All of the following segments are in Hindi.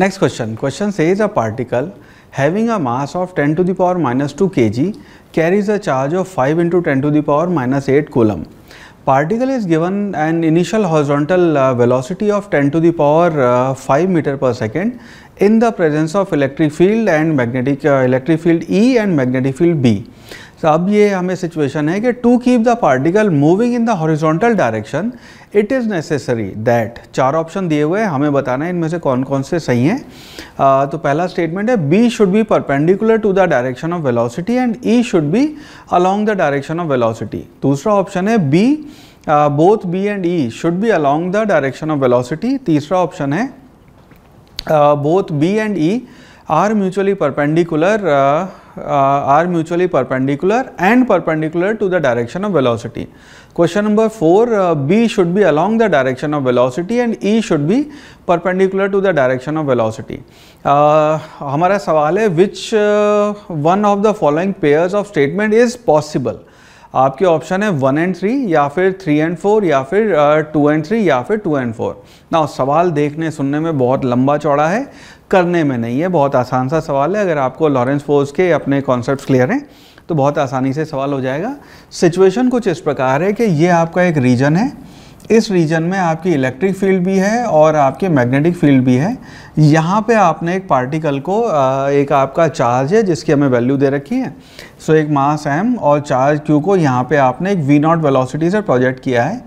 Next question. Question says a particle having a mass of 10 to the power minus 2 kg carries a charge of 5 into 10 to the power minus 8 coulomb. Particle is given an initial horizontal uh, velocity of 10 to the power uh, 5 meter per second in the presence of electric field and magnetic uh, electric field E and magnetic field B. सो अब ये हमें सिचुएशन है कि to keep the particle moving in the horizontal direction it is necessary that चार ऑप्शन दिए हुए हैं हमें बताना है इनमें से कौन कौन से सही हैं uh, तो पहला स्टेटमेंट है B should be perpendicular to the direction of velocity and E should be along the direction of velocity दूसरा ऑप्शन है B both B and E should be along the direction of velocity तीसरा ऑप्शन है both B and E are mutually perpendicular Uh, are mutually perpendicular and perpendicular to the direction of velocity. Question number 4, uh, B should be along the direction of velocity and E should be perpendicular to the direction of velocity. हमारा सवाल है which uh, one of the following pairs of statement is possible. आपके ऑप्शन है वन एंड थ्री या फिर थ्री एंड फोर या फिर टू एंड थ्री या फिर टू एंड फोर ना सवाल देखने सुनने में बहुत लंबा चौड़ा है करने में नहीं है बहुत आसान सा सवाल है अगर आपको लॉरेंस फोर्स के अपने कॉन्सेप्ट क्लियर हैं तो बहुत आसानी से सवाल हो जाएगा सिचुएशन कुछ इस प्रकार है कि ये आपका एक रीजन है इस रीजन में आपकी इलेक्ट्रिक फील्ड भी है और आपके मैग्नेटिक फील्ड भी है यहाँ पे आपने एक पार्टिकल को एक आपका चार्ज है जिसकी हमें वैल्यू दे रखी है सो एक मास एम और चार्ज क्यू को यहाँ पे आपने एक वी नॉट वेलोसिटी से प्रोजेक्ट किया है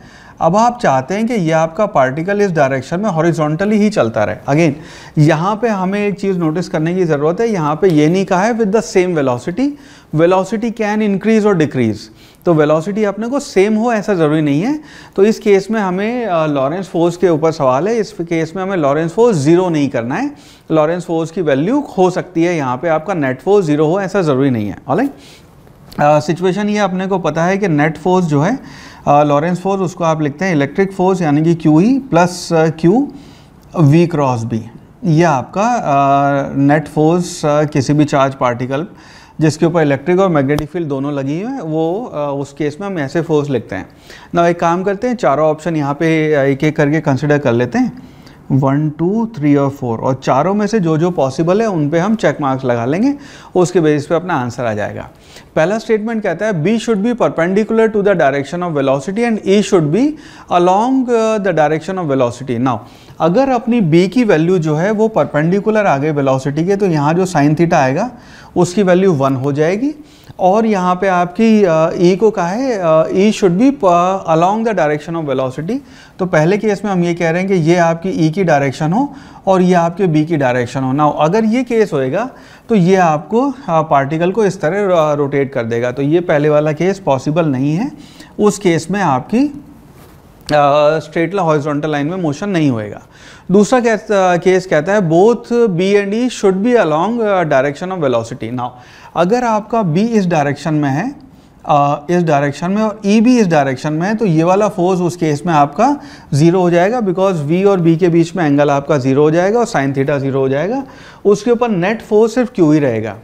अब आप चाहते हैं कि यह आपका पार्टिकल इस डायरेक्शन में हॉरिजॉन्टली ही चलता रहे अगेन यहाँ पे हमें एक चीज़ नोटिस करने की ज़रूरत है यहाँ पे ये नहीं कहा है with the same velocity velocity can increase और डिक्रीज़ तो वेलोसिटी अपने को सेम हो ऐसा ज़रूरी नहीं है तो इस केस में हमें लॉरेंस फोर्स के ऊपर सवाल है इस केस में हमें लॉरेंस फोर्स ज़ीरो नहीं करना है लॉरेंस फोर्स की वैल्यू हो सकती है यहाँ पे आपका नेट फोर्स ज़ीरो हो ऐसा ज़रूरी नहीं है ऑलाइट सिचुएशन ये अपने को पता है कि नेट फोर्स जो है लॉरेंस uh, फोर्स उसको आप लिखते हैं इलेक्ट्रिक फोर्स यानी कि Q E plus Q V cross B यह आपका नेट uh, फोर्स uh, किसी भी चार्ज पार्टिकल जिसके ऊपर इलेक्ट्रिक और मैग्नेटिक फील्ड दोनों लगी हुई हैं वो आ, उस केस में हम ऐसे फोर्स लिखते हैं ना एक काम करते हैं चारों ऑप्शन यहाँ पे एक एक करके कंसिडर कर लेते हैं वन टू थ्री और फोर और चारों में से जो जो पॉसिबल है उन पे हम चेक मार्क्स लगा लेंगे उसके बेसिस पे अपना आंसर आ जाएगा पहला स्टेटमेंट कहता है B should be perpendicular to the direction of velocity and E should be along the direction of velocity now अगर अपनी बी की वैल्यू जो है वो परपेंडिकुलर आ गई वेलॉसिटी के तो यहाँ जो साइन थीटा आएगा उसकी वैल्यू वन हो जाएगी और यहाँ पे आपकी ई e को कहा है E should be along the direction of velocity तो पहले केस में हम ये कह रहे हैं कि ये आपकी ई e की डायरेक्शन हो और ये आपके बी की डायरेक्शन हो ना अगर ये केस होएगा तो ये आपको पार्टिकल को इस तरह रोटेट कर देगा तो ये पहले वाला केस पॉसिबल नहीं है उस केस में आपकी स्ट्रेट लाइन हॉरिजॉन्टल लाइन में मोशन नहीं होएगा दूसरा केस कहता है both B and E should be along direction of velocity now अगर आपका बी इस डायरेक्शन में है आ, इस डायरेक्शन में और ई e भी इस डायरेक्शन में है तो ये वाला फोर्स उस केस में आपका ज़ीरो हो जाएगा बिकॉज वी और बी के बीच में एंगल आपका ज़ीरो हो जाएगा और साइन थीटा ज़ीरो हो जाएगा उसके ऊपर नेट फोर्स सिर्फ क्यू ही रहेगा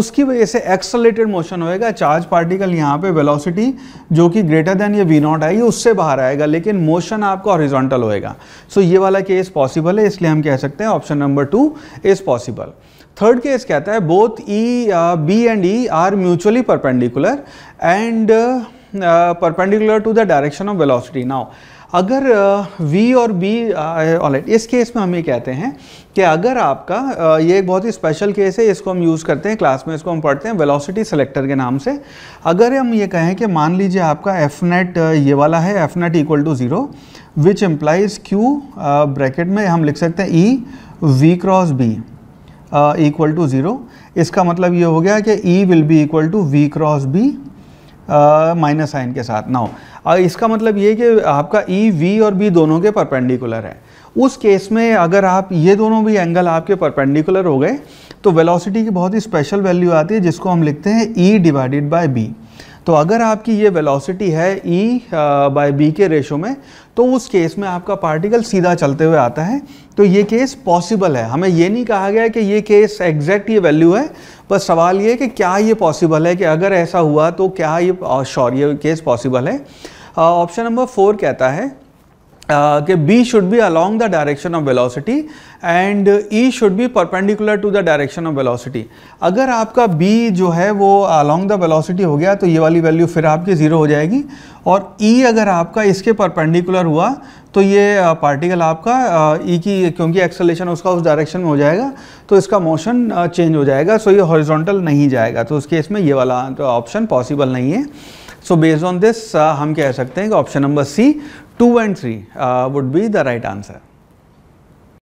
उसकी वजह से एक्सलेटेड मोशन होएगा चार्ज पार्टिकल यहाँ पे वेलोसिटी जो कि ग्रेटर देन ये वी नॉट आएगी उससे बाहर आएगा लेकिन मोशन आपका ऑरिजोंटल होएगा सो so, ये वाला केस पॉसिबल है इसलिए हम कह सकते हैं option number two is possible third case कहता है both E B and E are mutually perpendicular and perpendicular to the direction of velocity now अगर Now, अगर uh, V और B ऑलराइट uh, इस केस में हम ये कहते हैं कि अगर आपका uh, ये एक बहुत ही स्पेशल केस है इसको हम यूज़ करते हैं क्लास में इसको हम पढ़ते हैं वेलोसिटी सेलेक्टर के नाम से अगर हम ये कहें कि मान लीजिए आपका एफ नेट ये वाला है F net equal to zero which implies Q bracket में हम लिख सकते हैं E V cross B equal to zero इसका मतलब ये हो गया कि E will be equal to V cross B minus sign के साथ ना हो और इसका मतलब ये कि आपका ई e, वी और बी दोनों के परपेंडिकुलर है उस केस में अगर आप ये दोनों भी एंगल आपके परपेंडिकुलर हो गए तो वेलोसिटी की बहुत ही स्पेशल वैल्यू आती है जिसको हम लिखते हैं ई डिवाइडेड बाय बी तो अगर आपकी ये वेलोसिटी है ई बाय बी के रेशो में तो उस केस में आपका पार्टिकल सीधा चलते हुए आता है तो ये केस पॉसिबल है हमें ये नहीं कहा गया कि ये केस एग्जैक्ट ये वैल्यू है बस सवाल ये कि क्या ये पॉसिबल है कि अगर ऐसा हुआ तो क्या ये श्योर ये केस पॉसिबल है ऑप्शन नंबर फोर कहता है Uh, कि B should be along the direction of velocity and E should be perpendicular to the direction of velocity अगर आपका बी जो है वो अलोंग द वेलोसिटी हो गया तो ये वाली वैल्यू फिर आपकी ज़ीरो हो जाएगी और E अगर आपका इसके परपेंडिकुलर हुआ तो ये पार्टिकल uh, आपका uh, E की क्योंकि एक्सेलेशन उसका उस डायरेक्शन में हो जाएगा तो इसका मोशन चेंज हो जाएगा सो ये हॉरिजोंटल नहीं जाएगा तो उस केस में ये वाला ऑप्शन तो पॉसिबल नहीं है सो बेस्ड ऑन दिस हम कह सकते हैं कि option number C 2 and 3 uh, would be the right answer.